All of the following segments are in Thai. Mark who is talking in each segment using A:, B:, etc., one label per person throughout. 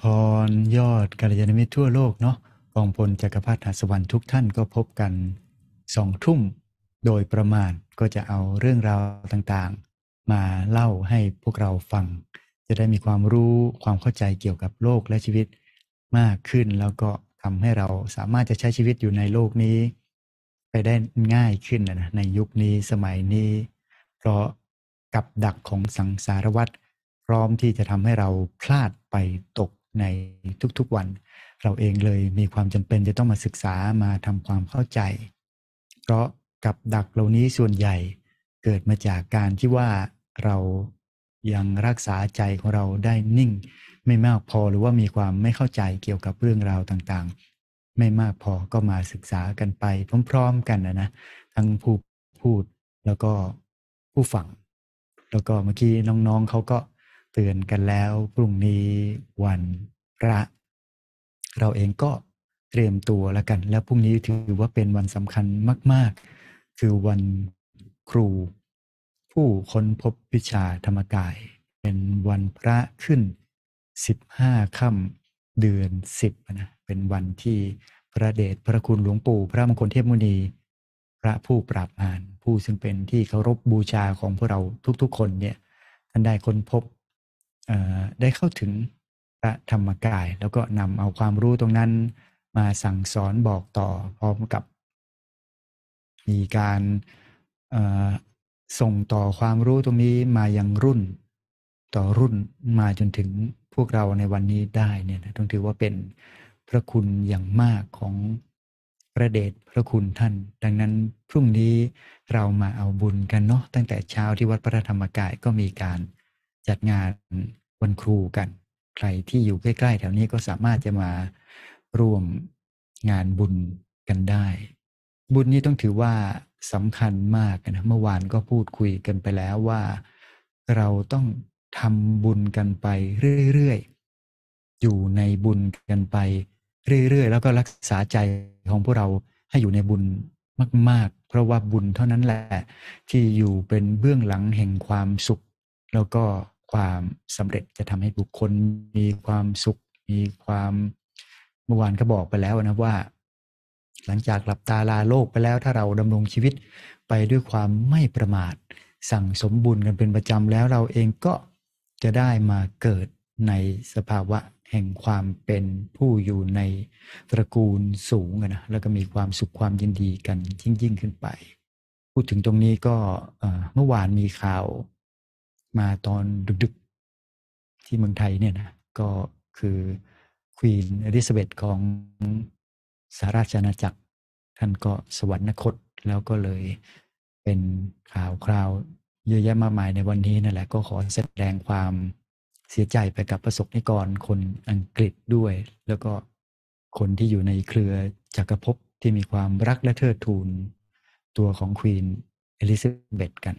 A: พรยอดกัลยาณมิตร ทั่วโลก เนาะกองพลจักรพรรดิหัสวรรค์ทุกท่านก็พบกันสองทุ่ม โดยประมาณก็จะเอาเรื่องราวต่างๆ มาเล่าให้พวกเราฟัง จะได้มีความรู้ความเข้าใจเกี่ยวกับโลกและชีวิตมากขึ้นแล้วก็ทำให้เราสามารถจะใช้ชีวิตอยู่ในโลกนี้ ไปได้ง่ายขึ้นนะในยุคนี้สมัยนี้ เพราะกับดักของสังสารวัตรพร้อมที่จะทำให้เราพลาดไปตกในทุกๆวันเราเองเลยมีความจำเป็นจะต้องมาศึกษามาทำความเข้าใจเพราะกับดักเหล่านี้ส่วนใหญ่เกิดมาจากการที่ว่าเรายังรักษาใจของเราได้นิ่ง ไม่มากพอหรือว่ามีความไม่เข้าใจเกี่ยวกับเรื่องราวต่างๆ ไม่มากพอก็มาศึกษากันไปพร้อมๆกันนะนะทั้งผู้พูดแล้วก็ผู้ฟังแล้วก็เมื่อกี้น้องๆเขาก็เตือนกันแล้วพรุ่งนี้วันพระ เราเองก็เตรียมตัวแล้วกันแล้วพรุ่งนี้ถือว่าเป็นวันสำคัญมาก ๆ คือวันครู ผู้ค้นพบวิชาธรรมกายเป็นวันพระขึ้น 15 ค่ำเดือน 10นะเป็นวันที่พระเดชพระคุณหลวงปู่ พระมงคลเทพมุนีพระผู้ปราบมาน ผู้ซึ่งเป็นที่เคารพบบูชาของพวกเราทุกๆคนเนี่ยท่านได้ค้นพบได้เข้าถึงพระธรรมกายแล้วก็นำเอาความรู้ตรงนั้นมาสั่งสอนบอกต่อพร้อมกับ มีการส่งต่อความรู้ตรงนี้มายังรุ่นต่อรุ่นมาจนถึงพวกเราในวันนี้ได้เนี่ยนะต้องถือว่าเป็นพระคุณอย่างมากของพระเดชพระคุณท่าน ดังนั้นพรุ่งนี้เรามาเอาบุญกันเนาะตั้งแต่เช้าที่วัดพระธรรมกายก็มีการจัดงานวันครูกัน ใครที่อยู่ใกล้ๆแถวนี้ก็สามารถจะมาร่วมงานบุญกันได้ บุญนี้ต้องถือว่าสำคัญมากนะเมื่อวานก็พูดคุยกันไปแล้วว่า เราต้องทำบุญกันไปเรื่อย ๆ อยู่ในบุญกันไป เรื่อย ๆ แล้วก็รักษาใจของพวกเราให้อยู่ในบุญมาก ๆ เพราะว่าบุญเท่านั้นแหละ ที่อยู่เป็นเบื้องหลังแห่งความสุข แล้วก็ความสำเร็จจะทำให้บุคคลมีความสุข มีความเมื่อวานก็บอกไปแล้วนะว่า หลังจากหลับตาลาโลกไปแล้วถ้าเราดำรงชีวิตไปด้วยความไม่ประมาทสั่งสมบุญกันเป็นประจำแล้วเราเองก็จะได้มาเกิดในสภาวะแห่งความเป็นผู้อยู่ในตระกูลสูงนะแล้วก็มีความสุขความยินดีกันยิ่งยิ่งขึ้นไป พูดถึงตรงนี้ก็เมื่อวานมีข่าวมาตอนดึกๆที่เมืองไทยเนี่ยนะ ก็คือควีนอลิซาเบธของสหราชอาณาจักรท่านก็สวรรคต แล้วก็เลยเป็นข่าวคราว เยอะแยะมากมายในวันนี้นั่นแหละก็ขอแสดงความเสียใจไปกับประสบนิกรคนอังกฤษด้วย แล้วก็คนที่อยู่ในเครือจักรภพที่มีความรักและเทิดทูนตัวของควีนเอลิซาเบธกัน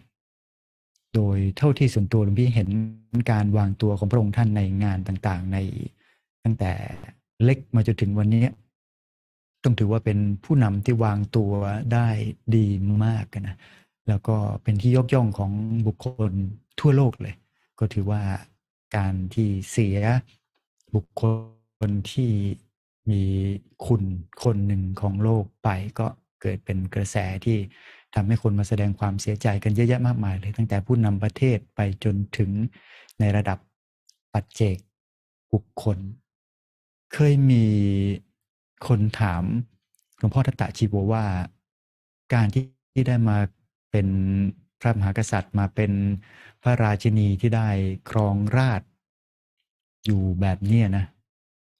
A: โดยเท่าที่ส่วนตัวหลวงพี่เห็นการวางตัวของพระองค์ท่านในงานต่าง ๆ ในตั้งแต่เล็กมาจนถึงวันนี้ต้องถือว่าเป็นผู้นำที่วางตัวได้ดีมากนะแล้วก็เป็นที่ยกย่องของบุคคลทั่วโลกเลย ก็ถือว่าการที่เสียบุคคลที่มีคุณคนหนึ่งของโลกไปก็เกิดเป็นกระแสที่ทำให้คนมาแสดงความเสียใจกันเยอะแยะมากมายเลยตั้งแต่ผู้นำประเทศไปจนถึงในระดับปัจเจก บุคคล เคยมีคนถามหลวงพ่อทัตตะชีโบว่า การที่ได้มาเป็นพระมหากษัตริย์มาเป็นพระราชินีที่ได้ครองราชอยู่แบบเนี้นะ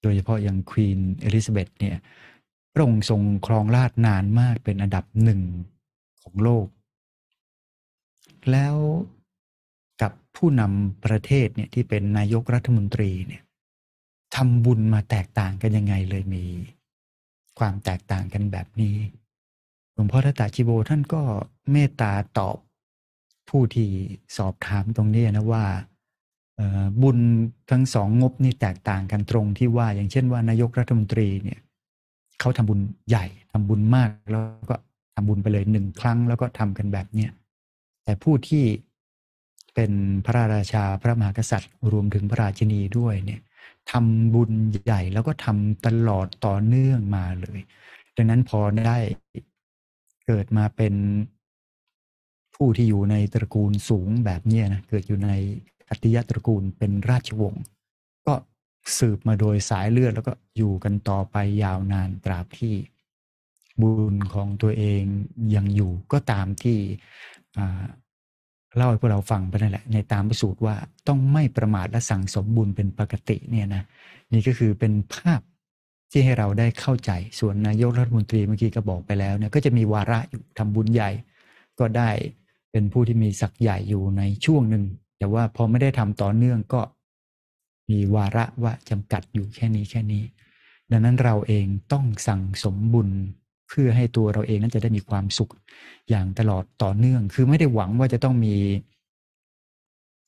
A: โดยเฉพาะอย่างควีนเอลิซาเบธเนี่ยพระองค์ทรงครองราชนานมากเป็นอันดับหนึ่งของโลก แล้วกับผู้นำประเทศเนี่ยที่เป็นนายกรัฐมนตรีเนี่ยทำบุญมาแตกต่างกันยังไงเลยมีความแตกต่างกันแบบนี้ หลวงพ่อทัตตาชิโบท่านก็เมตตาตอบผู้ที่สอบถามตรงนี้นะว่าบุญทั้งสอง งบนี่แตกต่างกันตรงที่ว่าอย่างเช่นว่านายกรัฐมนตรีเนี่ยเขาทำบุญใหญ่ทำบุญมากแล้วก็ทำบุญไปเลยหนึ่งครั้งแล้วก็ทำกันแบบเนี้ยแต่ผู้ที่เป็นพระราชาพระมหากษัตริย์รวมถึงพระราชินีด้วยเนี่ยทำบุญใหญ่ แล้วก็ทำตลอดต่อเนื่องมาเลย ดังนั้นพอได้เกิดมาเป็นผู้ที่อยู่ในตระกูลสูงแบบนี้นะ เกิดอยู่ในอัติยะตระกูลเป็นราชวงศ์ ก็สืบมาโดยสายเลือด แล้วก็อยู่กันต่อไปยาวนานตราบที่บุญของตัวเองยังอยู่ก็ตามที่เล่าให้พวกเราฟังไปนั่นแหละ ในตามประสูตรว่าต้องไม่ประมาทและสั่งสมบุญเป็นปกติเนี่ยนะนี่ก็คือเป็นภาพที่ให้เราได้เข้าใจส่วนนายกรัฐมนตรีเมื่อกี้ก็บอกไปแล้วเนี่ยก็จะมีวาระอยู่ทำบุญใหญ่ ก็ได้เป็นผู้ที่มีศักย์ใหญ่อยู่ในช่วงหนึ่ง แต่ว่าพอไม่ได้ทำต่อเนื่องก็ มีวาระว่าจำกัดอยู่แค่นี้แค่นี้ ดังนั้นเราเองต้องสั่งสมบุญเพื่อให้ตัวเราเองนั้นจะได้มีความสุขอย่างตลอดต่อเนื่อง คือไม่ได้หวังว่าจะต้องมี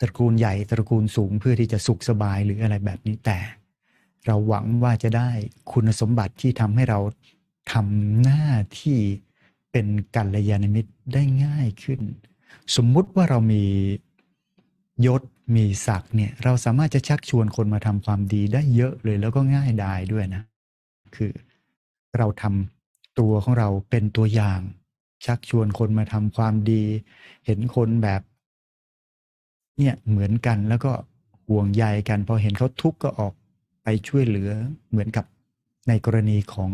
A: ตระกูลใหญ่ตระกูลสูง เพื่อที่จะสุขสบายหรืออะไรแบบนี้แต่ เราหวังว่าจะได้คุณสมบัติที่ทำให้เราทำหน้าที่เป็นกัลยาณมิตรได้ง่ายขึ้น สมมุติว่าเรามียศมีศักดิ์เนี่ย เราสามารถจะชักชวนคนมาทำความดีได้เยอะเลย แล้วก็ง่ายดายด้วยนะ คือเราทำตัวของเราเป็นตัวอย่าง ชักชวนคนมาทำความดี เห็นคนแบบ เนี่ยเหมือนกันแล้วก็ห่วงใยกันพอเห็นเขาทุกข์ก็ออกไปช่วยเหลือเหมือนกับในกรณีของ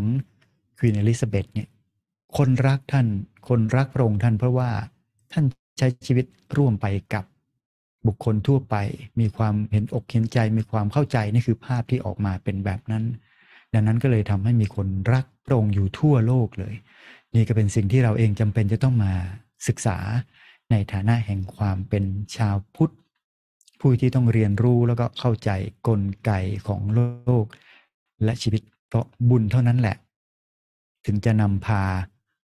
A: ควีนอลิซาเบธเนี่ยคนรักท่านคนรักพระ องค์ท่านเพราะว่าท่านใช้ชีวิตร่วมไปกับบุคคลทั่วไปมีความเห็นอกเห็นใจมีความเข้าใจนี่คือภาพที่ออกมาเป็นแบบนั้น ดังนั้นก็เลยทำให้มีคนรักพระองค์อยู่ทั่วโลกเลย นี่ก็เป็นสิ่งที่เราเองจำเป็นจะต้องมาศึกษาในฐานะแห่งความเป็นชาวพุทธผู้ที่ต้องเรียนรู้แล้วก็เข้าใจกลไกของโลก และชีวิตเพราะบุญเท่านั้นแหละ ถึงจะนำพา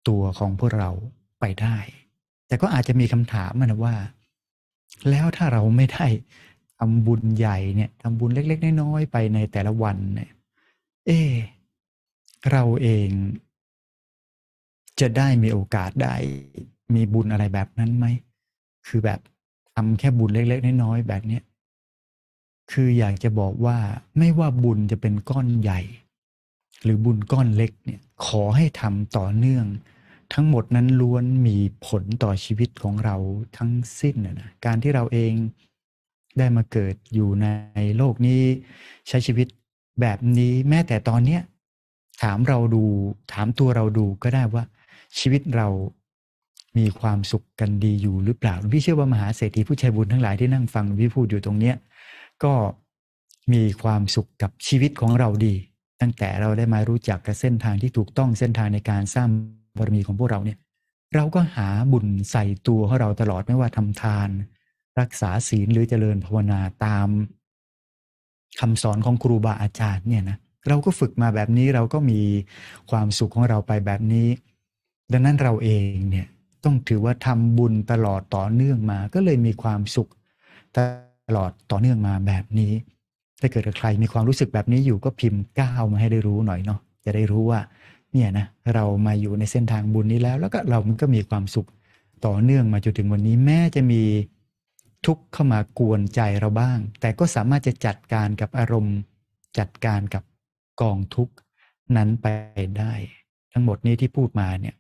A: ตัวของพวกเราไปได้ แต่ก็อาจจะมีคำถามนะว่า แล้วถ้าเราไม่ได้ทำบุญใหญ่เนี่ยทำบุญเล็ก ๆ น้อยๆไปในแต่ละวันเนี่ย เอ๊เราเอง จะได้มีโอกาสได้มีบุญอะไรแบบนั้นไหม คือแบบทำแค่บุญเล็กๆน้อยๆแบบเนี้ยคืออยากจะบอกว่าไม่ว่าบุญจะเป็นก้อนใหญ่ หรือบุญก้อนเล็กเนี่ย ขอให้ทำต่อเนื่อง ทั้งหมดนั้นล้วนมีผลต่อชีวิตของเราทั้งสิ้นนะ การที่เราเองได้มาเกิดอยู่ในโลกนี้ใช้ชีวิตแบบนี้แม้แต่ตอนเนี้ยถามเราดูถามตัวเราดูก็ได้ว่าชีวิตเรามีความสุขกันดีอยู่หรือเปล่าพี่เชื่อว่ามหาเศรษฐีผู้ชายบุญทั้งหลายที่นั่งฟังพี่พูดอยู่ตรงเนี้ยก็มีความสุขกับชีวิตของเราดี ตั้งแต่เราได้มารู้จักกับเส้นทางที่ถูกต้องเส้นทางในการสร้างบารมีของพวกเราเนี่ย เราก็หาบุญใส่ตัวของเราตลอดไม่ว่าทำทานรักษาศีลหรือเจริญภาวนาตาม คำสอนของครูบาอาจารย์เนี่ยนะเราก็ฝึกมาแบบนี้เราก็มีความสุขของเราไปแบบนี้ ดังนั้นเราเองเนี่ยต้องถือว่าทำบุญตลอดต่อเนื่องมา ก็เลยมีความสุขตลอดต่อเนื่องมาแบบนี้ ถ้าเกิดใครมีความรู้สึกแบบนี้อยู่ก็พิมพ์ก้าวมาให้ได้รู้หน่อยเนาะจะได้รู้ว่า เนี่ยนะเรามาอยู่ในเส้นทางบุญนี้แล้ว แล้วก็เรามันก็มีความสุขต่อเนื่องมาจนถึงวันนี้แม้จะมีทุกข์เข้ามากวนใจเราบ้าง แต่ก็สามารถจะจัดการกับอารมณ์จัดการกับกองทุกนั้นไปได้ ทั้งหมดนี้ที่พูดมาเนี่ย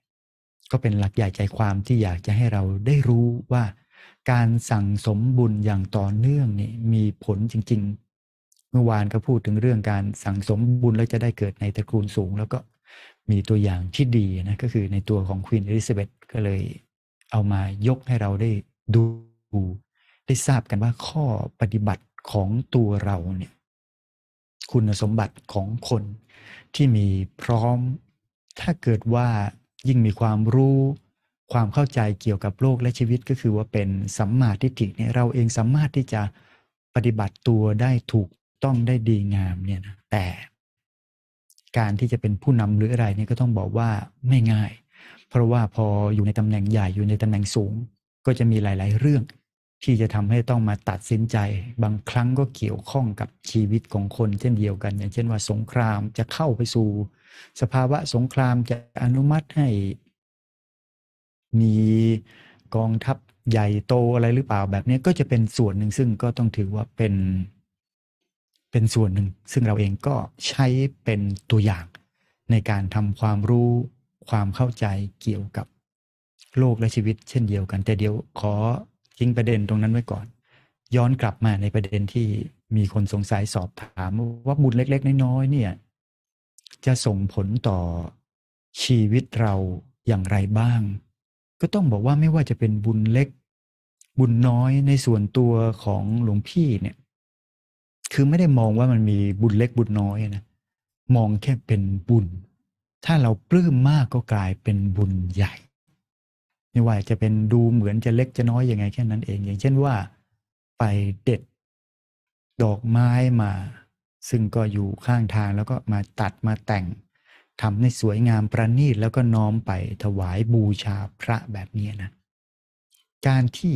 A: ก็เป็นหลักใหญ่ใจความที่อยากจะให้เราได้รู้ว่าการสั่งสมบุญอย่างต่อเนื่องนี่มีผลจริง ๆ เมื่อวานก็พูดถึงเรื่องการสั่งสมบุญแล้วจะได้เกิดในตระกูลสูง แล้วก็มีตัวอย่างที่ดีนะก็คือในตัวของควีนอลิซาเบธก็เลยเอามายกให้เราได้ดู ได้ทราบกันว่าข้อปฏิบัติของตัวเราเนี่ยคุณสมบัติของคนที่มีพร้อมถ้าเกิดว่ายิ่งมีความรู้ ความเข้าใจเกี่ยวกับโลกและชีวิตก็คือว่าเป็นสัมมาทิฏฐิเนี่ยเราเองสามารถที่จะปฏิบัติตัวได้ถูกต้องได้ดีงามเนี่ยนะแต่การที่จะเป็นผู้นำหรืออะไรเนี่ยก็ต้องบอกว่าไม่ง่าย เพราะว่าพออยู่ในตำแหน่งใหญ่อยู่ในตำแหน่งสูงก็จะมีหลาย ๆ เรื่องที่จะทำให้ต้องมาตัดสินใจบางครั้งก็เกี่ยวข้องกับชีวิตของคน เช่นเดียวกัน อย่าง เช่นว่าสงครามจะเข้าไปสู่สภาวะสงครามจะอนุมัติให้ มีกองทัพใหญ่โตอะไรหรือเปล่าแบบนี้ก็จะเป็นส่วนหนึ่ง ซึ่งก็ต้องถือว่าเป็น เป็นส่วนหนึ่ง ซึ่งเราเองก็ใช้เป็นตัวอย่างในการทำความรู้ความเข้าใจเกี่ยวกับโลกและชีวิต เช่นเดียวกัน แต่เดี๋ยวขอิ้งประเด็นตรงนั้นไว้ก่อน ย้อนกลับมาในประเด็นที่มีคนสงสัยสอบถามว่าบุญเล็กๆน้อยๆเนี่ย จะส่งผลต่อชีวิตเราอย่างไรบ้าง ก็ต้องบอกว่าไม่ว่าจะเป็นบุญเล็ก บุญน้อยในส่วนตัวของหลวงพี่เนี่ย คือไม่ได้มองว่ามันมีบุญเล็กบุญน้อยนะมองแค่เป็นบุญถ้าเราปลื้มมากก็กลายเป็นบุญใหญ่ไม่ว่าจะเป็นดูเหมือนจะเล็กจะน้อยอยังไงแค่นั้นเอง อย่างเช่นว่าไปเด็ดดอกไม้มาซึ่งก็อยู่ข้างทางแล้วก็มาตัดมาแต่งทำให้สวยงามประณีตแล้วก็น้อมไปถวายบูชาพระแบบนี้นะ การที่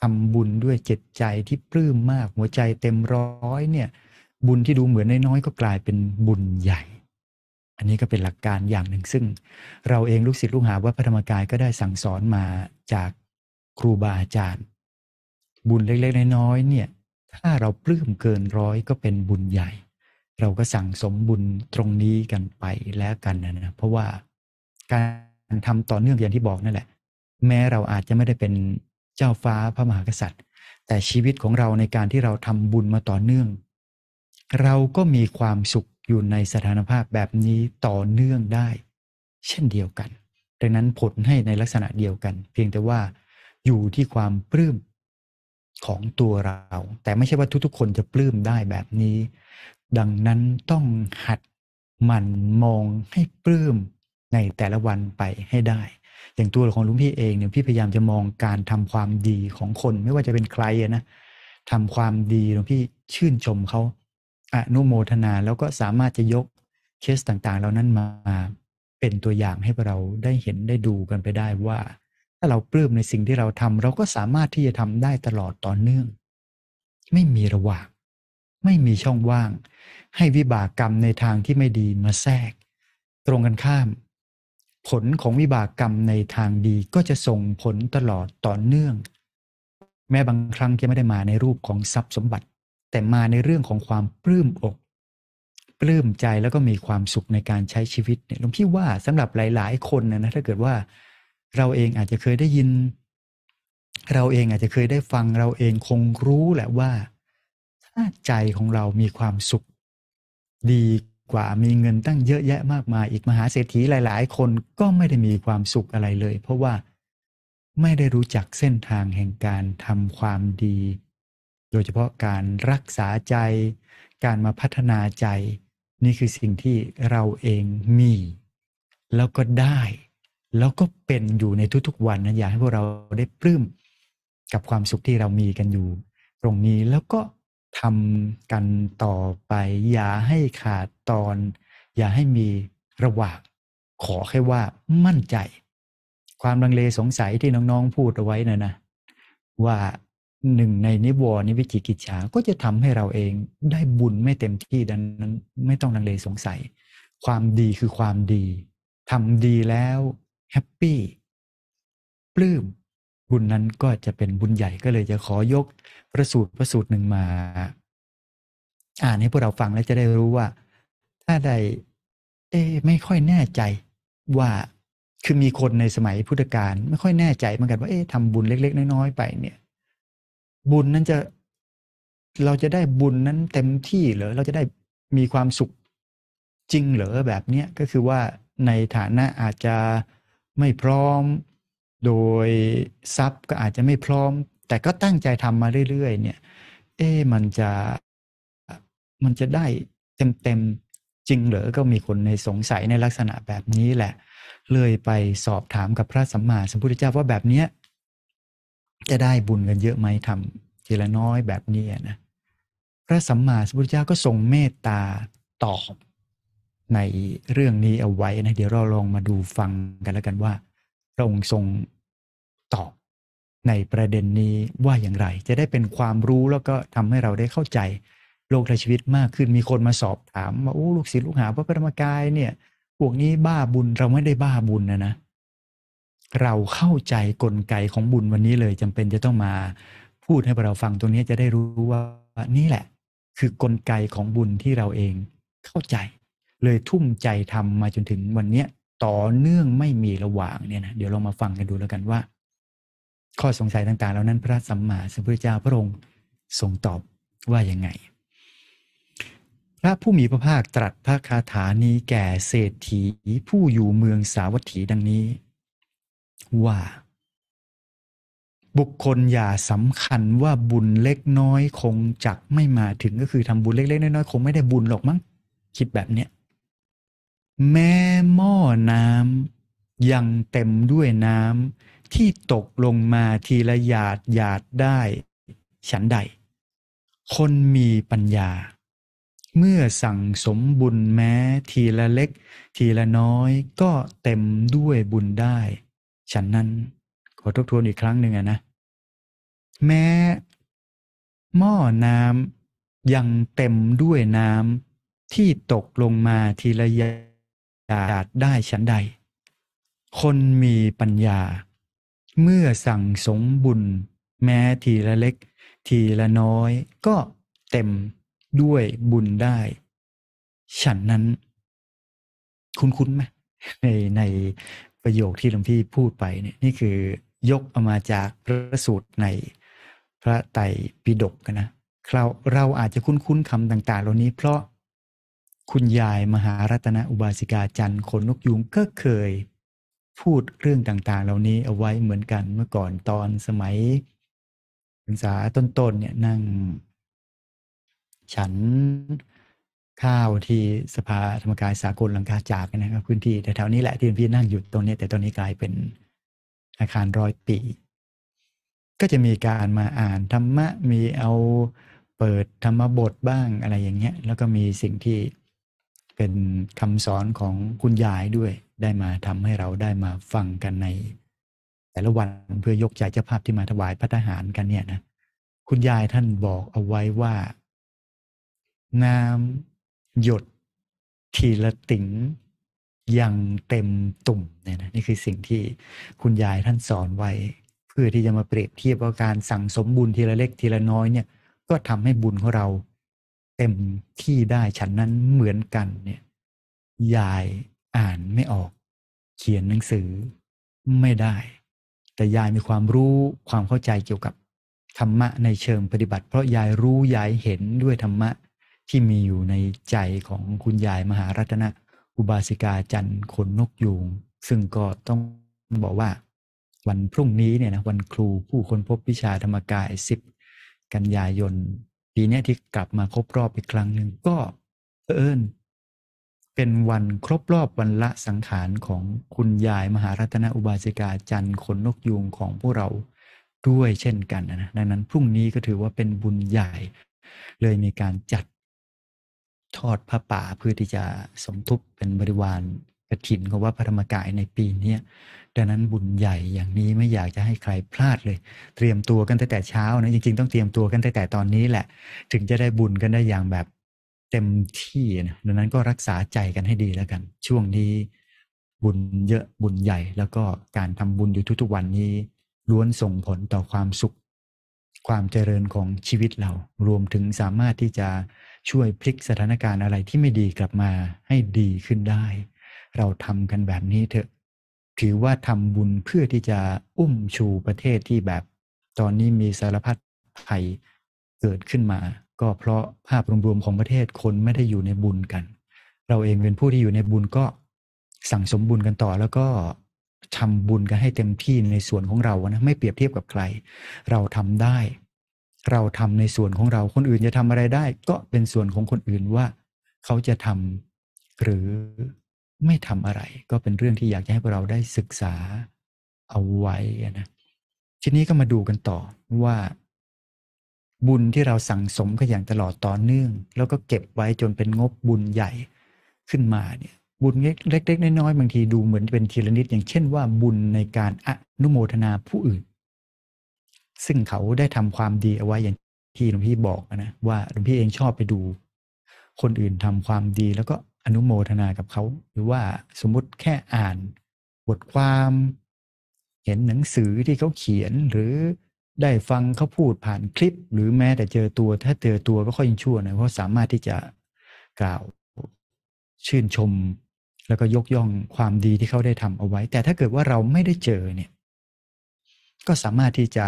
A: ทำบุญด้วยเจตใจที่ปลื้มมากหัวใจเต็มร้อยเนี่ยบุญที่ดูเหมือนน้อยๆก็กลายเป็นบุญใหญ่อันนี้ก็เป็นหลักการอย่างหนึ่งซึ่ง เราเองลูกศิษย์ลูกหาวัดพระธรรมกายก็ได้สั่งสอนมาจากครูบาอาจารย์ บุญเล็กๆน้อยๆเนี่ยถ้าเราปลื้มเกินร้อยก็เป็นบุญใหญ่ เราก็สั่งสมบุญตรงนี้กันไปแล้วกันนะเพราะว่าการทำต่อเนื่องอย่างที่บอกนั่นแหละ แม้เราอาจจะไม่ได้เป็นเจ้าฟ้าพระมหากษัตริย์ แต่ชีวิตของเราในการที่เราทำบุญมาต่อเนื่อง เราก็มีความสุขอยู่ในสถานภาพแบบนี้ต่อเนื่องได้ เช่นเดียวกัน ดังนั้นผลให้ในลักษณะเดียวกัน เพียงแต่ว่าอยู่ที่ความปลื้ม ของตัวเรา แต่ไม่ใช่ว่าทุกๆ คนจะปลื้มได้แบบนี้ ดังนั้นต้องหัดหมั่นมองให้ปลื้ม ในแต่ละวันไปให้ได้อย่างตัวของลุงพี่เองเนี่ยพี่พยายามจะมองการทำความดีของคนไม่ว่าจะเป็นใครนะทำความดีหลวงพี่ชื่นชมเขาอนุโมทนาแล้วก็สามารถจะยกเคสต่างๆเหล่านั้นมา เป็นตัวอย่างให้เราได้เห็นได้ดูกันไปได้ว่าถ้าเราปลื้มในสิ่งที่เราทำเราก็สามารถที่จะทำได้ตลอดต่อเนื่อง ไม่มีระหว่าง ไม่มีช่องว่าง ให้วิบากกรรมในทางที่ไม่ดีมาแทรก ตรงกันข้าม ผลของวิบากกรรมในทางดีก็จะส่งผลตลอดต่อเนื่อง แม้บางครั้งจะไม่ได้มาในรูปของทรัพย์สมบัติแต่มาในเรื่องของความปลื้มอกปลื้มใจแล้วก็มีความสุขในการใช้ชีวิตเนี่ยหลวงพี่ว่าสำหรับหลาย ๆ คนนะนะถ้าเกิดว่าเราเองอาจจะเคยได้ยิน เราเองอาจจะเคยได้ฟังเราเองคงรู้แหละว่า ถ้าใจของเรามีความสุข ดีกว่ามีเงินตั้งเยอะแยะมากมายอีกมหาเศรษฐีหลาย ๆ คนก็ไม่ได้มีความสุขอะไรเลย เพราะว่าไม่ได้รู้จักเส้นทางแห่งการทำความดีโดยเฉพาะการรักษาใจ การมาพัฒนาใจนี่คือสิ่งที่เราเองมี แล้วก็ได้ แล้วก็เป็นอยู่ในทุกๆวันนะอยากให้พวกเราได้ปลื้มกับความสุขที่เรามีกันอยู่ ตรงนี้แล้วก็ทำกันต่อไป อย่าให้ขาดตอนอย่าให้มีระหว่าง ขอแค่ว่ามั่นใจ ความลังเลสงสัยที่น้องๆพูดเอาไว้นะนะ ว่าหนึ่งในนิวรณิวิจิกิจฉา ก็จะทำให้เราเองได้บุญไม่เต็มที่ ดังนั้น ไม่ต้องลังเลสงสัย ความดีคือความดี ทำดีแล้วแฮปปี้ปลื้มบุญนั้นก็จะเป็นบุญใหญ่ก็เลยจะขอยกประสูตรประสูตรหนึ่งมา อ่านให้พวกเราฟังแล้วจะได้รู้ว่า ถ้าใด เอ๊ไม่ค่อยแน่ใจว่า คือมีคนในสมัยพุทธกาลไม่ค่อยแน่ใจเหมือนกันว่า เอ๊ะทำบุญเล็ก ๆ น้อยๆไปเนี่ยบุญนั้นจะเราจะได้บุญนั้นเต็มที่หรือเราจะได้มีความสุขจริงเหรอแบบเนี้ยก็คือว่าในฐานะอาจจะไม่พร้อม โดยทรัพย์ก็อาจจะไม่พร้อม แต่ก็ตั้งใจทำมาเรื่อยๆ เนี่ย เอ๊มันจะมันจะได้เต็มๆจริงเหรอก็มีคนในสงสัยในลักษณะแบบนี้แหละ เลยไปสอบถามกับพระสัมมาสัมพุทธเจ้าว่าแบบเนี้ยจะได้บุญกันเยอะไหมทำทีละน้อยแบบนี้นะพระสัมมาสัมพุทธเจ้าก็ทรงเมตตาตอบ ในเรื่องนี้เอาไว้นะ เดี๋ยวเราลองมาดูฟังกันแล้วกันว่าพระองค์ทรงตอบในประเด็นนี้ว่าอย่างไร จะได้เป็นความรู้แล้วก็ทำให้เราได้เข้าใจโลกในชีวิตมากขึ้นมีคนมาสอบถามว่าโอ้ลูกศิษย์ลูกหา พระธรรมกายเนี่ย พวกนี้บ้าบุญเราไม่ได้บ้าบุญนะนะเราเข้าใจกลไกของบุญวันนี้เลย จำเป็นจะต้องมาพูดให้เราฟังตรงนี้จะได้รู้ว่านี่แหละ คือกลไกของบุญที่เราเองเข้าใจ เลยทุ่มใจทำมาจนถึงวันเนี้ยต่อเนื่องไม่มีระหว่างเนี่ยนะเดี๋ยวเรามาฟังกันดูแล้วกันว่า ข้อสงสัยต่างๆ เหล่านั้นพระสัมมาสัมพุทธเจ้าพระองค์ทรงตอบว่ายังไง พระผู้มีพระภาคตรัสพระคาถานี้แก่เศรษฐีผู้อยู่เมืองสาวัตถีดังนี้ว่าบุคคลอย่าสำคัญว่าบุญเล็กน้อยคงจักไม่มาถึงก็คือทำบุญเล็กๆน้อยๆคงไม่ได้บุญหรอกมั้งคิดแบบเนี้ยแม่หม้อน้ำยังเต็มด้วยน้ำที่ตกลงมาทีละหยาดหยาดได้ ฉันใด คนมีปัญญา เมื่อสั่งสมบุญแม้ทีละเล็ก ทีละน้อยก็เต็มด้วยบุญได้ฉันนั้น ขอทบทวนอีกครั้งหนึ่งนะ แม้หม้อน้ำยังเต็มด้วยน้ำที่ตกลงมาทีละหยาดได้ฉันใด คนมีปัญญา เมื่อสั่งสมบุญ แม้ทีละเล็ก ทีละน้อย ก็เต็มด้วยบุญได้ ฉันนั้น คุ้นคุ้นไหมในในประโยคที่หลวงพี่พูดไปเนี่ยนี่คือยกออกมาจากพระสูตรในพระไตรปิฎกกันนะเราเราอาจจะคุ้นๆคำต่าง ๆ เหล่านี้เพราะคุณยายมหารัตนอุบาสิกา จันทร์ขนนกยุงก็เคยพูดเรื่องต่าง ๆ เหล่านี้เอาไว้เหมือนกันเมื่อก่อนตอนสมัย ศึกษาต้นๆเนี่ยนั่ง ฉันข้าวที่สภาธรรมกายสากลลังกาจากนะครับ พื้นที่แต่แถวนี้แหละที่พี่นั่งอยู่ตรงนี้ แต่ตอนนี้กลายเป็นอาคารร้อยปี ก็จะมีการมาอ่านธรรมะมีเอาเปิดธรรมบทบ้างอะไรอย่างเงี้ย แล้วก็มีสิ่งที่เป็นคำสอนของคุณยายด้วย ได้มาทำให้เราได้มาฟังกันใน แต่ละวันเพื่อยกใจเจ้าภาพที่มาถวายพระทหารกันเนี่ยนะคุณยายท่านบอกเอาไว้ว่าน้ำหยดทีละติ๋งยังเต็มตุ่มเนี่ยนะนี่คือสิ่งที่คุณยายท่านสอนไว้ เพื่อที่จะมาเปรียบเทียบว่าการสั่งสมบุญทีละเล็กทีละน้อยเนี่ย ก็ทำให้บุญของเราเต็มที่ได้ฉันนั้นเหมือนกันเนี่ย ยายอ่านไม่ออก เขียนหนังสือไม่ได้ แต่ยายมีความรู้ความเข้าใจเกี่ยวกับธรรมะในเชิงปฏิบัติ เพราะยายรู้ ยายเห็นด้วยธรรมะที่มีอยู่ในใจของคุณยายมหารัตนะอุบาสิกาจันขนนกยูงซึ่งก็ต้องบอกว่า วันพรุ่งนี้เนี่ยนะวันครูผู้คนพบวิชาธรรมกาย10กันยายนปีนี้ที่กลับมาครบรอบอีกครั้งหนึ่งก็เอิญเป็นวันครบรอบวันละสังขารของคุณยายมหารัตนอุบาสิกาจันขนนกยูงของพวกเราด้วยเช่นกันนะดังนั้นพรุ่งนี้ก็ถือว่าเป็นบุญใหญ่เลยมีการจัดทอดพระป่าเพื่อที่จะสมทบเป็นบริวารกระถินของวัดพระธรรมกายในปีนี้ดังนั้นบุญใหญ่อย่างนี้ไม่อยากจะให้ใครพลาดเลย เตรียมตัวกันตั้งแต่เช้านะจริง ๆ ต้องเตรียมตัวกันตั้งแต่ตอนนี้แหละ ถึงจะได้บุญกันได้อย่างแบบเต็มที่นะดังนั้นก็รักษาใจกันให้ดีแล้วกัน ช่วงนี้บุญเยอะบุญใหญ่ แล้วก็การทำบุญอยู่ทุกๆวันนี้ล้วนส่งผลต่อความสุขความเจริญของชีวิตเรา รวมถึงสามารถที่จะช่วยพลิกสถานการณ์อะไรที่ไม่ดีกลับมาให้ดีขึ้นได้ เราทำกันแบบนี้เถอะ ถือว่าทำบุญเพื่อที่จะอุ้มชูประเทศที่แบบ ตอนนี้มีสารพัดภัยเกิดขึ้นมา ก็เพราะภาพรวมๆของประเทศคนไม่ได้อยู่ในบุญกัน เราเองเป็นผู้ที่อยู่ในบุญก็สั่งสมบุญกันต่อแล้วก็ทำบุญกันให้เต็มที่ในส่วนของเรานะไม่เปรียบเทียบกับใคร เราทำได้ เราทำในส่วนของเราคนอื่นจะทำอะไรได้ ก็เป็นส่วนของคนอื่นว่า เขาจะทำหรือไม่ทำอะไร ก็เป็นเรื่องที่อยากจะให้พวกเราได้ศึกษาเอาไว้นะ ทีนี้ก็มาดูกันต่อว่า บุญที่เราสั่งสมกันอย่างตลอดต่อเนื่อง แล้วก็เก็บไว้จนเป็นงบบุญใหญ่ขึ้นมาเนี่ยบุญเล็กๆน้อยๆบางทีดูเหมือนเป็นทีละนิดอย่างเช่นว่าบุญในการ อนุโมทนาผู้อื่น ซึ่งเขาได้ทำความดีเอาไว้อย่าง ที่หลวงพี่บอกนะว่าหลวงพี่เองชอบไปดู คนอื่นทำความดีแล้วก็อนุโมทนากับเขา หรือว่าสมมติแค่อ่าน บทความ เห็นหนังสือที่เขาเขียนหรือได้ฟังเขาพูดผ่านคลิป หรือแม้แต่เจอตัวถ้าเจอตัวก็ค่อยยิ่งชั่วหน่อยเพราะสามารถที่จะกล่าวชื่นชมแล้วก็ยกย่องความดีที่เขาได้ทำเอาไว้ แต่ถ้าเกิดว่าเราไม่ได้เจอเนี่ย ก็สามารถที่จะ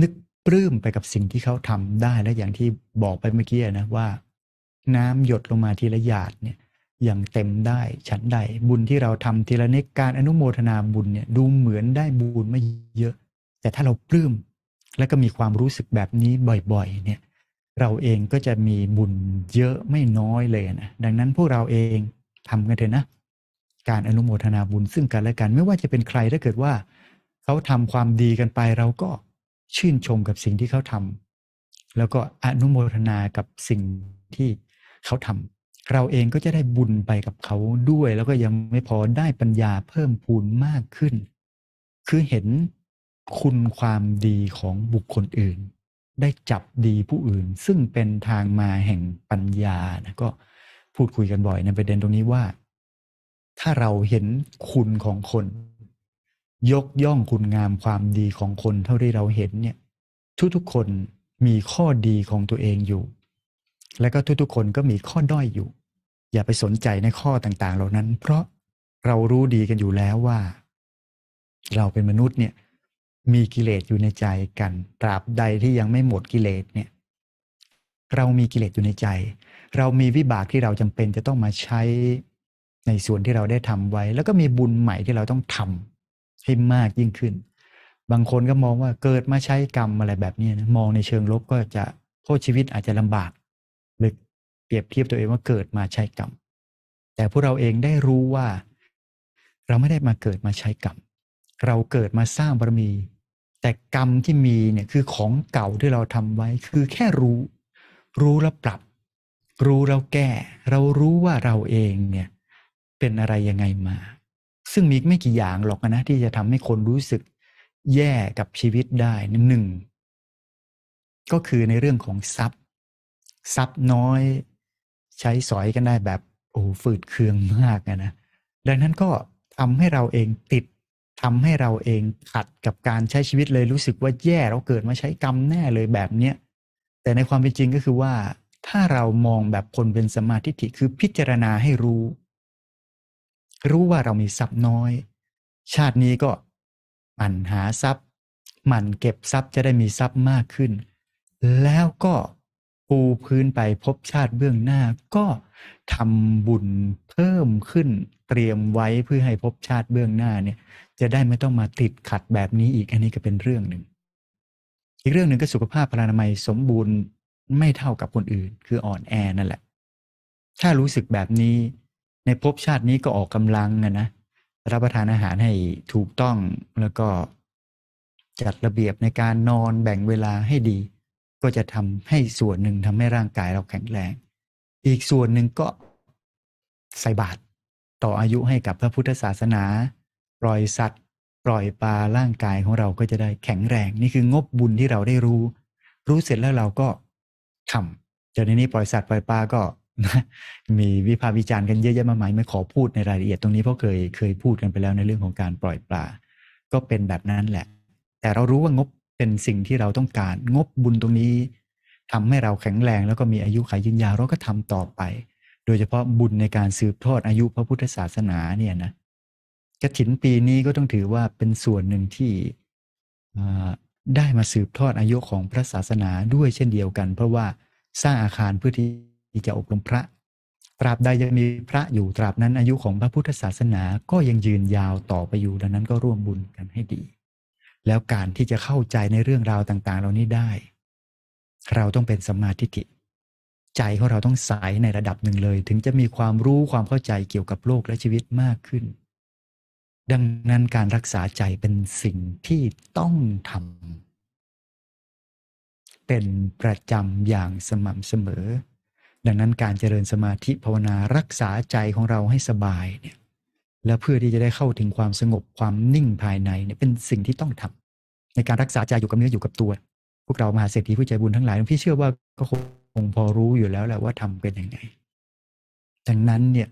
A: นึกปลื้มไปกับสิ่งที่เขาทำได้และอย่างที่บอกไปเมื่อกี้นะว่า น้ำหยดลงมาทีละหยาดเนี่ย อย่างเต็มได้ ฉันใดบุญที่เราทำทีละเนกการอนุโมทนาบุญเนี่ย ดูเหมือนได้บุญไม่เยอะ แต่ถ้าเราปลื้มและก็มีความรู้สึกแบบนี้บ่อยๆเนี่ย เราเองก็จะมีบุญเยอะไม่น้อยเลยนะดังนั้นพวกเราเองทำกันเถอะนะการอนุโมทนาบุญซึ่งกันและกันไม่ว่าจะเป็นใครถ้าเกิดว่าเขาทำความดีกันไปเราก็ชื่นชมกับสิ่งที่เขาทำ แล้วก็อนุโมทนากับสิ่งที่เขาทำ เราเองก็จะได้บุญไปกับเขาด้วย แล้วก็ยังไม่พอได้ปัญญาเพิ่มพูนมากขึ้น คือเห็นคุณความดีของบุคคลอื่น ได้จับดีผู้อื่น ซึ่งเป็นทางมาแห่งปัญญานะก็พูดคุยกันบ่อย ในประเด็นตรงนี้ว่า ถ้าเราเห็นคุณของคน ยกย่องคุณงามความดีของคนเท่าที่เราเห็นเนี่ย ทุกๆคนมีข้อดีของตัวเองอยู่ และก็ทุก ๆ คนก็มีข้อด้อยอยู่ อย่าไปสนใจในข้อต่าง ๆ เหล่านั้น เพราะเรารู้ดีกันอยู่แล้วว่า เราเป็นมนุษย์เนี่ย มีกิเลสอยู่ในใจกันตราบใดที่ยังไม่หมดกิเลสเนี่ย เรามีกิเลสอยู่ในใจเรามีวิบากที่เราจำเป็นจะต้องมาใช้ในส่วนที่เราได้ทำไว้ แล้วก็มีบุญใหม่ที่เราต้องทำให้มากยิ่งขึ้น บางคนก็มองว่าเกิดมาใช้กรรมอะไรแบบนี้นะมองในเชิงลบก็จะโทษชีวิตอาจจะลำบาก หรือเปรียบเทียบตัวเองว่าเกิดมาใช้กรรมแต่พวกเราเองได้รู้ว่า เราไม่ได้มาเกิดมาใช้กรรม เราเกิดมาสร้างบารมี แต่กรรมที่มีเนี่ยคือของเก่าที่เราทำไว้คือแค่รู้ รู้แล้วปรับรู้เราแก้เรารู้ว่าเราเองเนี่ยเป็นอะไรยังไงมา ซึ่งมีไม่กี่อย่างหรอกนะ ที่จะทำให้คนรู้สึกแย่กับชีวิตได้หนึ่งก็คือในเรื่องของทรัพย์ ทรัพย์น้อย ใช้สอยกันได้แบบโอ้ฝืดเคืองมากนะดังนั้นก็ทำให้เราเองติดทำให้เราเองขัดกับการใช้ชีวิตเลยรู้สึกว่าแย่เราเกิดมาใช้กรรมแน่เลยแบบเนี้ยแต่ในความเป็นจริงก็คือว่าถ้าเรามองแบบคนเป็นสมาธิิคือพิจารณาให้รู้ รู้ว่าเรามีทรัพย์น้อย ชาตินี้ก็หมั่นหาทรัพย์ หมั่นเก็บทรัพย์จะได้มีทรัพย์มากขึ้น แล้วก็ปูพื้นไปพบชาติเบื้องหน้า ก็ทำบุญเพิ่มขึ้นเตรียมไว้เพื่อให้พบชาติเบื้องหน้าเนี่ย จะได้ไม่ต้องมาติดขัดแบบนี้อีกอันนี้ก็เป็นเรื่องหนึ่ง อีกเรื่องหนึ่งก็สุขภาพพลานามัยสมบูรณ์ไม่เท่ากับคนอื่นคืออ่อนแอนั่นแหละ ถ้ารู้สึกแบบนี้ในภพชาตินี้ก็ออกกำลังนะนะรับประทานอาหารให้ถูกต้องแล้วก็จัดระเบียบในการนอนแบ่งเวลาให้ดีก็จะทำให้ส่วนหนึ่งทำให้ร่างกายเราแข็งแรง อีกส่วนหนึ่งก็ใส่บาตรต่ออายุให้กับพระพุทธศาสนา ปล่อยสัตว์ ปล่อยปลาร่างกายของเราก็จะได้แข็งแรงนี่คืองบบุญที่เราได้รู้ รู้เสร็จแล้วเราก็ครับเดี๋ยวนี้บริษัทปล่อยปลาก็ มีวิพากษ์วิจารณ์กันเยอะแยะมากมายไม่ขอพูดในรายละเอียดตรงนี้เพราะเคยเคยพูดกันไปแล้วในเรื่องของการปล่อยปลาก็เป็นแบบนั้นแหละ แต่เรารู้ว่างบเป็นสิ่งที่เราต้องการ งบบุญตรงนี้ ทำให้เราแข็งแรงแล้วก็มีอายุขายยืนยาวเราก็ทำต่อไป โดยเฉพาะบุญในการสืบทอดอายุพระพุทธศาสนาเนี่ยนะกระถินปีนี้ก็ต้องถือว่าเป็นส่วนหนึ่งที่ได้มาสืบทอดอายุของพระศาสนาด้วยเช่นเดียวกัน เพราะว่าสร้างอาคารเพื่อที่จะอบรมพระตราบใดยังมีพระอยู่ตราบนั้นอายุของพระพุทธศาสนาก็ยังยืนยาวต่อไปอยู่ดังนั้นก็ร่วมบุญกันให้ดี แล้วการที่จะเข้าใจในเรื่องราวต่างๆ เหล่านี้ได้ เราต้องเป็นสัมมาทิฏฐิใจของเราต้องใสในระดับหนึ่งเลยถึงจะมีความรู้ความเข้าใจเกี่ยวกับโลกและชีวิตมากขึ้นดังนั้นการรักษาใจเป็นสิ่งที่ต้องทำเป็นประจำอย่างสม่ำเสมอ ดังนั้นการเจริญสมาธิภาวนารักษาใจของเราให้สบายเนี่ย และเพื่อที่จะได้เข้าถึงความสงบความนิ่งภายในเนี่ยเป็นสิ่งที่ต้องทำในการรักษาใจอยู่กับเนื้ออยู่กับตัว พวกเรามหาเศรษฐีผู้ใจบุญทั้งหลายพี่เชื่อว่าก็คงพอรู้อยู่แล้วแหละว่าทำเป็นยังไงดังนั้นเนี่ย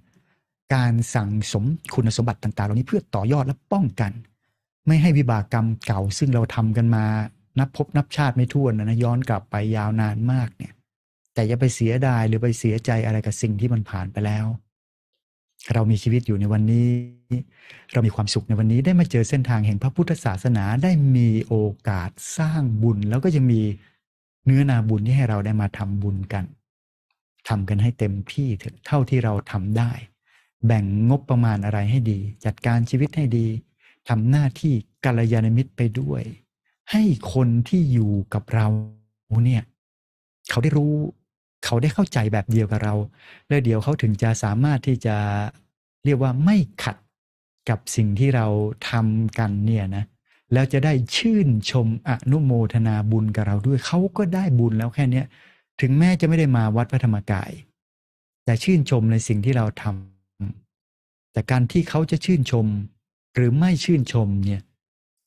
A: การสั่งสมคุณสมบัติต่าง ๆเหล่านี้เพื่อต่อยอดและป้องกัน ไม่ให้วิบากกรรมเก่าซึ่งเราทำกันมา นับพบนับชาติไม่ถ้วนนะย้อนกลับไปยาวนานมากเนี่ย แต่อย่าไปเสียดายหรือไปเสียใจอะไรกับสิ่งที่มันผ่านไปแล้ว เรามีชีวิตอยู่ในวันนี้ เรามีความสุขในวันนี้ได้มาเจอเส้นทางแห่งพระพุทธศาสนาได้มีโอกาสสร้างบุญแล้วก็ยังมีเนื้อนาบุญที่ให้เราได้มาทำบุญกัน ทำกันให้เต็มที่เถอะเท่าที่เราทำได้แบ่งงบประมาณอะไรให้ดี จัดการชีวิตให้ดี ทำหน้าที่กัลยาณมิตรไปด้วย ให้คนที่อยู่กับเราเนี่ยเขาได้รู้เขาได้เข้าใจแบบเดียวกับเรา แล้วเดี๋ยวเขาถึงจะสามารถที่จะเรียกว่าไม่ขัดกับสิ่งที่เราทำกันเนี่ยนะ แล้วจะได้ชื่นชมอนุโมทนาบุญกับเราด้วย เขาก็ได้บุญแล้วแค่เนี้ย ถึงแม้จะไม่ได้มาวัดพระธรรมกายแต่ชื่นชมในสิ่งที่เราทำแต่การที่เขาจะชื่นชม หรือไม่ชื่นชมเนี่ย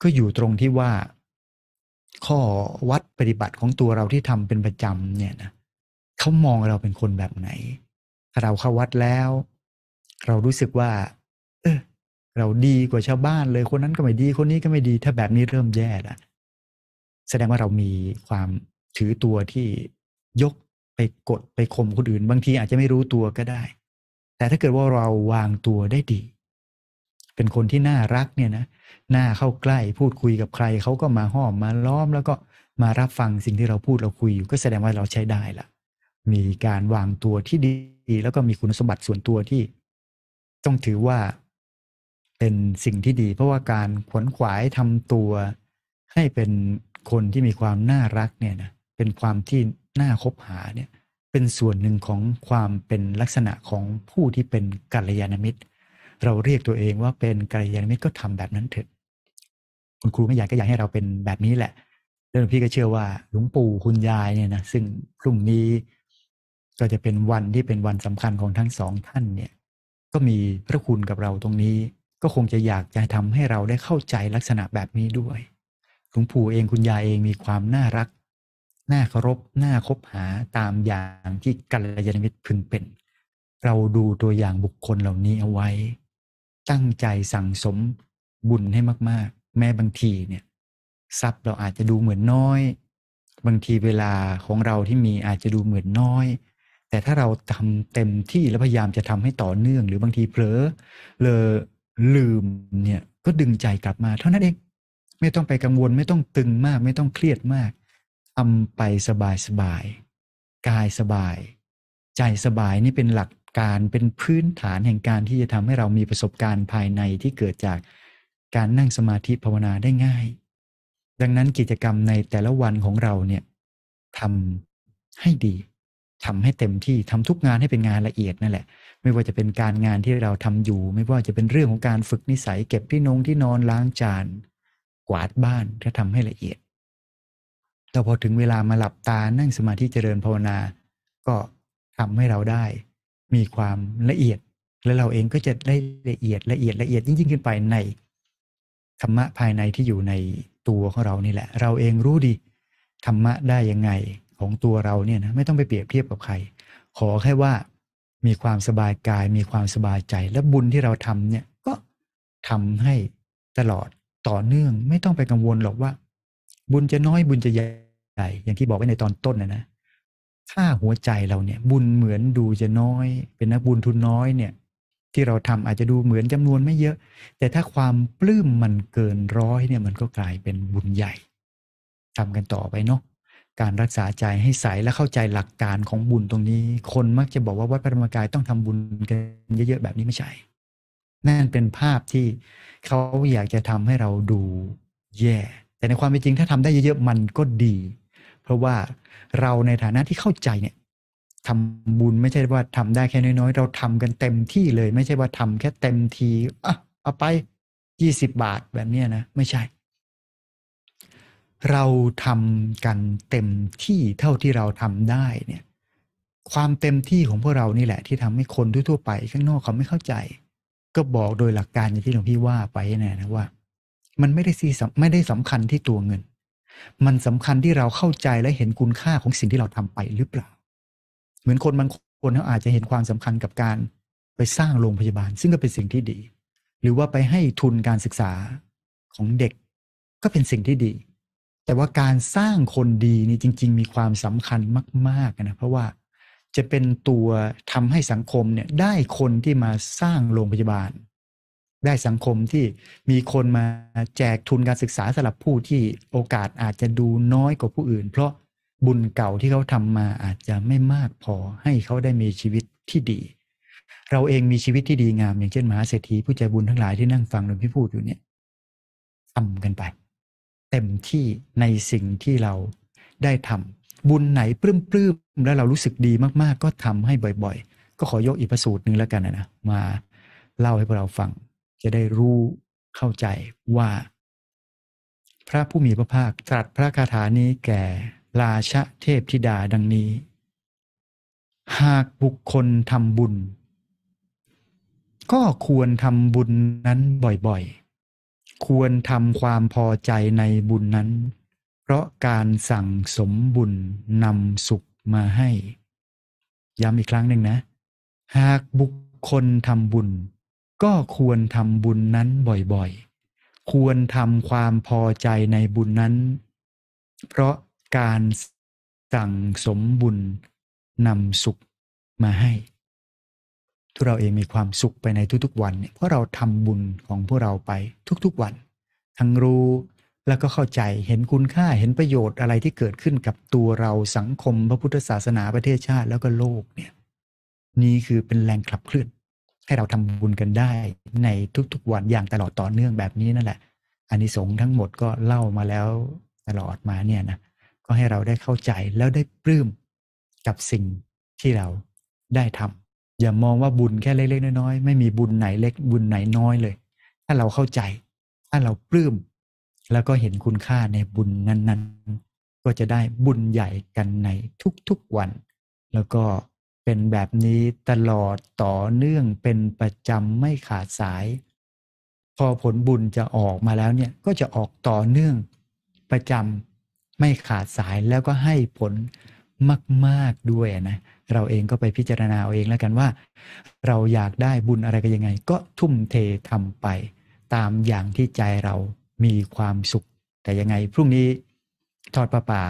A: ก็อยู่ตรงที่ว่า ข้อวัดปฏิบัติของตัวเราที่ทำเป็นประจำเนี่ยนะเขามองเราเป็นคนแบบไหน ถ้าเราเข้าวัดแล้ว เรารู้สึกว่าเออเราดีกว่าชาวบ้านเลยคนนั้นก็ไม่ดี คนนี้ก็ไม่ดี ถ้าแบบนี้เริ่มแย่ละแสดงว่าเรามีความถือตัวที่ยกไปกดไปข่มคนอื่น บางทีอาจจะไม่รู้ตัวก็ได้แต่ถ้าเกิดว่าเราวางตัวได้ดี เป็นคนที่น่ารักเนี่ยนะน่าเข้าใกล้พูดคุยกับใครเขาก็มาห้อมมาล้อมแล้วก็มารับฟังสิ่งที่เราพูดเราคุยอยู่ ก็แสดงว่าเราใช้ได้ละมีการวางตัวที่ดี แล้วก็มีคุณสมบัติส่วนตัวที่ ต้องถือว่าเป็นสิ่งที่ดีเพราะว่าการขวนขวายทำตัวให้เป็นคนที่มีความน่ารักเนี่ยนะ เป็นความที่น่าคบหาเนี่ยเป็นส่วนหนึ่งของความเป็นลักษณะของผู้ที่เป็นกัลยาณมิตร เราเรียกตัวเองว่าเป็นกัลยาณมิตรก็ทำแบบนั้นเถอะคุณครูไม่อยากก็อยากให้เราเป็นแบบนี้แหละเรื่องพี่ก็เชื่อว่าหลวงปู่ คุณยายเนี่ยนะซึ่งพรุ่งนี้ก็จะเป็นวันที่เป็นวันสำคัญของทั้งสองท่านเนี่ย ก็มีพระคุณกับเราตรงนี้ ก็คงจะอยากจะทำให้เราได้เข้าใจลักษณะแบบนี้ด้วยหลวงปู่เองคุณยายเองมีความน่ารักน่าเคารพน่าคบหาตามอย่างที่กัลยาณมิตรพึงเป็น เราดูตัวอย่างบุคคลเหล่านี้เอาไว้ ตั้งใจสั่งสมบุญให้มากๆ แม้บางทีเนี่ย ทรัพย์เราอาจจะดูเหมือนน้อย บางทีเวลาของเราที่มีอาจจะดูเหมือนน้อย แต่ถ้าเราทำเต็มที่และพยายามจะทำให้ต่อเนื่องหรือบางทีเผลอ เลอลืมเนี่ยก็ดึงใจกลับมาเท่านั้นเองไม่ต้องไปกังวลไม่ต้องตึงมาก ไม่ต้องเครียดมากทำไปสบายสบายกายสบายใจสบายนี่เป็นหลักการเป็นพื้นฐานแห่งการที่จะทำให้เรามีประสบการณ์ภายในที่เกิดจากการนั่งสมาธิภาวนาได้ง่าย ดังนั้นกิจกรรมในแต่ละวันของเราเนี่ยทำให้ดีทำให้เต็มที่ทำทุกงานให้เป็นงานละเอียดนั่นแหละไม่ว่าจะเป็นการงานที่เราทำอยู่ ไม่ว่าจะเป็นเรื่องของการฝึกนิสัยเก็บที่นงที่นอนล้างจานกวาดบ้านก็ทำให้ละเอียดแต่พอถึงเวลามาหลับตา นั่งสมาธิเจริญภาวนา ก็ทำให้เราได้มีความละเอียด และเราเองก็จะได้ละเอียดละเอียดละเอียดยิ่งยิ่งขึ้นไปในธรรมะภายในที่อยู่ในตัวของเรานี่แหละ เราเองรู้ดีธรรมะได้ยังไงของตัวเราเนี่ยนะ ไม่ต้องไปเปรียบเทียบกับใคร ขอแค่ว่ามีความสบายกาย มีความสบายใจและบุญที่เราทำเนี่ยก็ทำให้ตลอดต่อเนื่อง ไม่ต้องไปกังวลหรอกว่าบุญจะน้อยบุญจะใหญ่ อย่างที่บอกไว้ในตอนต้นนะนะ ถ้าหัวใจเราเนี่ย บุญเหมือนดูจะน้อย เป็นนักบุญทุนน้อยเนี่ย ที่เราทำอาจจะดูเหมือนจำนวนไม่เยอะ แต่ถ้าความปลื้มมันเกินร้อยเนี่ย มันก็กลายเป็นบุญใหญ่ ทำกันต่อไปเนาะการรักษาใจให้ใสและเข้าใจหลักการของบุญตรงนี้ คนมักจะบอกว่าวัดพระธรรมกายต้องทำบุญกันเยอะๆแบบนี้ไม่ใช่นั่นเป็นภาพที่เขาอยากจะทำให้เราดูแย่แต่ในความเป็นจริงถ้าทำได้เยอะๆ มันก็ดี เพราะว่าเราในฐานะที่เข้าใจเนี่ยทำบุญไม่ใช่ว่าทำได้แค่น้อยๆ เราทำกันเต็มที่เลย ไม่ใช่ว่า ทำแค่เต็มทีอ่ะเอาไปยี่สิบบาทแบบนี้นะไม่ใช่ เราทำกันเต็มที่เท่าที่เราทำได้เนี่ย ความเต็มที่ของพวกเรานี่แหละ ที่ทำให้คนทั่วๆ ไป ข้างนอกเขาไม่เข้าใจ ก็บอกโดยหลักการอย่างที่หลวงพี่ว่าไปนะนะว่ามันไม่ได้ซีไม่ได้สำคัญที่ตัวเงิน มันสำคัญที่เราเข้าใจและเห็นคุณค่าของสิ่งที่เราทำไปหรือเปล่า เหมือนคนบางคนเขาอาจจะเห็นความสำคัญกับการไปสร้างโรงพยาบาล ซึ่งก็เป็นสิ่งที่ดี หรือว่าไปให้ทุนการศึกษาของเด็ก ก็เป็นสิ่งที่ดี แต่ว่าการสร้างคนดีนี่จริงๆมีความสำคัญมากๆนะ เพราะว่าจะเป็นตัวทำให้สังคมเนี่ยได้คนที่มาสร้างโรงพยาบาลได้สังคมที่มีคนมาแจกทุนการศึกษาสำหรับผู้ที่โอกาสอาจจะดูน้อยกว่าผู้อื่น เพราะบุญเก่าที่เขาทำมาอาจจะไม่มากพอให้เขาได้มีชีวิตที่ดี เราเองมีชีวิตที่ดีงาม อย่างเช่นมหาเศรษฐีผู้ใจบุญทั้งหลายที่นั่งฟังหลวงพี่พูดอยู่เนี่ยทำกันไป เต็มที่ในสิ่งที่เราได้ทำบุญไหนปลื้มมแล้วเรารู้สึกดีมากๆ ก็ทำให้บ่อย ๆ ก็ขอยกอีกพระสูตรหนึ่งแล้วกันนะมาเล่าให้พวกเราฟังจะได้รู้เข้าใจว่า พระผู้มีพระภาคตรัสพระคาถานี้แก่ราชเทพธิดาดังนี้ หากบุคคลทำบุญ ก็ควรทำบุญนั้นบ่อยๆ ควรทำความพอใจในบุญนั้น เพราะการสั่งสมบุญนำสุขมาให้ ย้ำอีกครั้งหนึ่งนะ หากบุคคลทำบุญก็ควรทำบุญนั้นบ่อย ๆ ควรทำความพอใจในบุญนั้น เพราะการสั่งสมบุญนำสุขมาให้ทุกเราเองมีความสุขไปในทุกๆ วันเนี่ยเพราะเราทำบุญของพวกเราไปทุกๆวัน ทั้งรู้แล้วก็เข้าใจเห็นคุณค่าเห็นประโยชน์อะไรที่เกิดขึ้นกับตัวเราสังคมพระพุทธศาสนาประเทศชาติแล้วก็โลกเนี่ยนี่คือเป็นแรงขับเคลื่อนให้เราทำบุญกันได้ ในทุก ๆ วันอย่างตลอดต่อเนื่องแบบนี้นั่นแหละอันนิสงส์ทั้งหมดก็เล่ามาแล้วตลอดมาเนี่ยนะก็ให้เราได้เข้าใจแล้วได้ปลื้มกับสิ่งที่เราได้ทำ อย่ามองว่าบุญแค่เล็กๆน้อยๆไม่มีบุญไหนเล็กบุญไหนน้อยเลย ถ้าเราเข้าใจถ้าเราปลื้มแล้วก็เห็นคุณค่าในบุญนั้น ๆ ก็จะได้บุญใหญ่กันในทุกๆวัน แล้วก็เป็นแบบนี้ตลอดต่อเนื่องเป็นประจำไม่ขาดสาย พอผลบุญจะออกมาแล้วเนี่ยก็จะออกต่อเนื่องประจำไม่ขาดสายแล้วก็ให้ผลมาก ๆด้วยนะเราเองก็ไปพิจารณาเอาเองแล้วกันว่า เราอยากได้บุญอะไรกันยังไง ก็ทุ่มเททำไป ตามอย่างที่ใจเรามีความสุข แต่ยังไงพรุ่งนี้ทอดประปา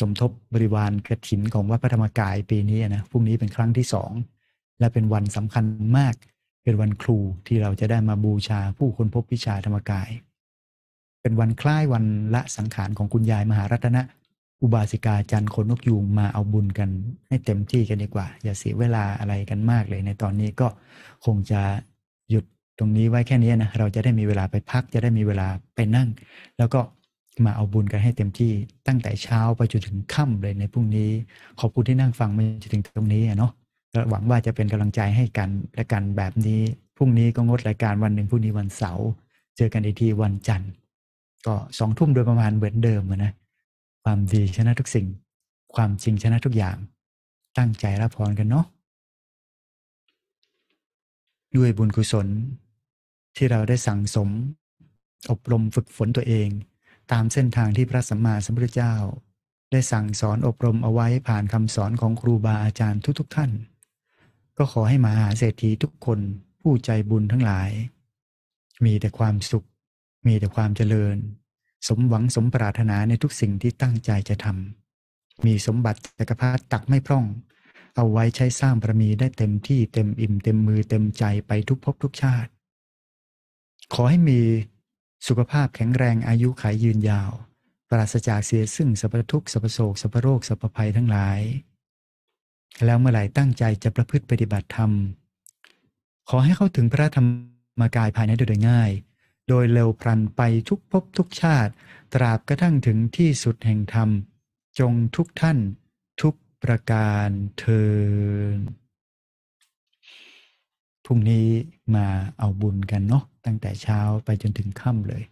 A: สมทบบริวารกระถินของวัดพระธรรมกายปีนี้นะพรุ่งนี้เป็นครั้งที่สองและเป็นวันสำคัญมากเป็นวันครูที่เราจะได้มาบูชาผู้คนพบวิชาธรรมกาย เป็นวันคล้ายวันละสังขารของคุณยายมหารัตนะ อุบาสิกาจันทร์คนนกยูงมาเอาบุญกัน ให้เต็มที่กันดีกว่าอย่าเสียเวลาอะไรกันมากเลย ในตอนนี้ก็คงจะหยุดตรงนี้ไว้แค่นี้นะเราจะได้มีเวลาไปพักจะได้มีเวลาไปนั่ง แล้วก็มาเอาบุญกันให้เต็มที่ตั้งแต่เช้าไปจนถึงค่ำเลยในพรุ่งนี้ ขอบคุณที่นั่งฟังมาจนถึงตรงนี้เนาะหวังว่าจะเป็นกำลังใจให้กันและกันแบบนี้พรุ่งนี้ก็งดรายการวันหนึ่งพรุ่งนี้วันเสาร์เจอกันอีกทีวันจันทร์ก็สองทุ่มโดยประมาณเหมือนเดิมนะความดีชนะทุกสิ่ง ความจริงชนะทุกอย่าง ตั้งใจรับพรกันเนาะด้วยบุญกุศล ที่เราได้สั่งสม อบรมฝึกฝนตัวเองตามเส้นทางที่พระสัมมาสัมพุทธเจ้า ได้สั่งสอนอบรมเอาไว้ผ่านคำสอนของครูบาอาจารย์ทุกๆ ท่าน ก็ขอให้มหาเศรษฐีทุกคนผู้ใจบุญทั้งหลาย มีแต่ความสุข มีแต่ความเจริญ สมหวังสมปรารถนาในทุกสิ่งที่ตั้งใจจะทำมีสมบัติจักรพรรดิตักไม่พร่อง เอาไว้ใช้สร้างบารมีได้เต็มที่เต็มอิ่มเต็มมือเต็มใจไปทุกภพทุกชาติ ขอให้มีสุขภาพแข็งแรงอายุขายยืนยาว ปราศจากเสียซึ่ง สัพทุกสัพโศกสัพโรคสัพพภัยทั้งหลาย แล้วเมื่อไหร่ตั้งใจจะประพฤติปฏิบัติธรรม ขอให้เข้าถึงพระธรรมกายภายในโดยง่าย โดยเร็วพลันไปทุกภพทุกชาติ ตราบกระทั่งถึงที่สุดแห่งธรรม จงทุกท่าน ทุกประการเทอพรุ่งนี้มาเอาบุญกันเนาะตั้งแต่เช้าไปจนถึงค่ำเลย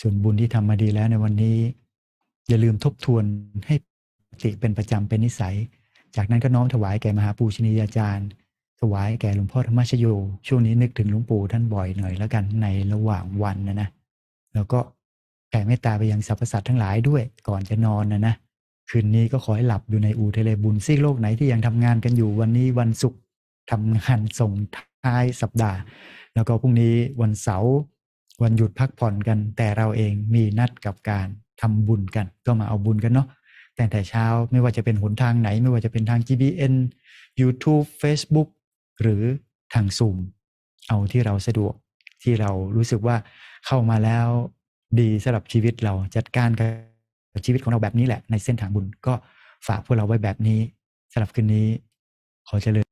A: ส่วนบุญที่ทำมาดีแล้วในวันนี้ อย่าลืมทบทวนให้ติเป็นประจำเป็นนิสัย จากนั้นก็น้อมถวายแก่มหาปูชนียาจารย์ ถวายแก่หลวงพ่อธรรมชโยช่วงนี้นึกถึงหลวงปู่ท่านบ่อยหน่อยแล้วกัน ในระหว่างวันนะนะ แล้วก็แผ่เมตตาไปยังสรรพสัตว์ทั้งหลายด้วย ก่อนจะนอนนะนะคืนนี้ก็ขอให้หลับอยู่ในอูเทเลบุญซีกโลกไหนที่ยังทำงานกันอยู่วันนี้วันศุกร์ทำงานส่งท้ายสัปดาห์ แล้วก็พรุ่งนี้วันเสาร์วันหยุดพักผ่อนกันแต่เราเองมีนัดกับการทำบุญกันก็มาเอาบุญกันเนาะแต่แต่เช้าไม่ว่าจะเป็นหนทางไหน ไม่ว่าจะเป็นทาง GBN YouTube Facebook หรือทางซูม เอาที่เราสะดวกที่เรารู้สึกว่าเข้ามาแล้วดีสำหรับชีวิตเราจัดการกับชีวิตของเราแบบนี้แหละ ในเส้นทางบุญก็ฝากพวกเราไว้แบบนี้สำหรับคืนนี้ ขอเจริญ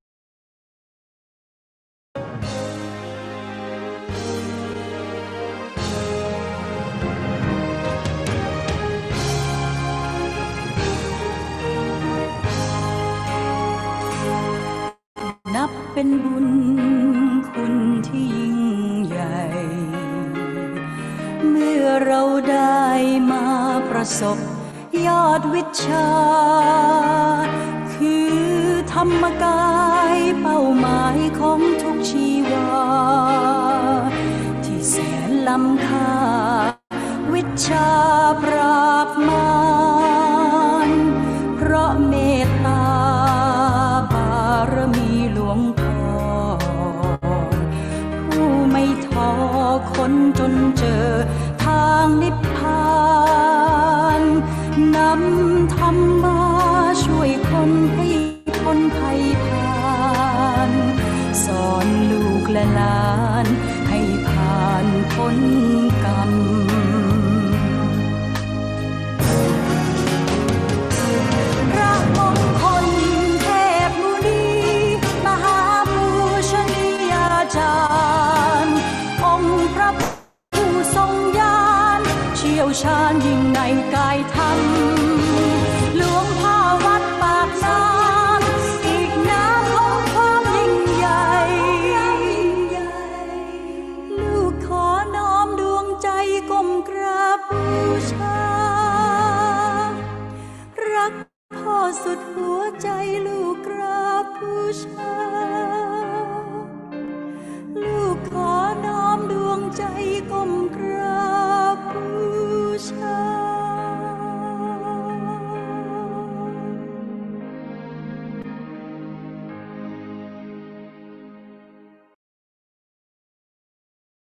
B: มธรรมาช่วยคนให้คนภัยผ่าน สอนลูกและหลานให้ผ่านพ้นกรรม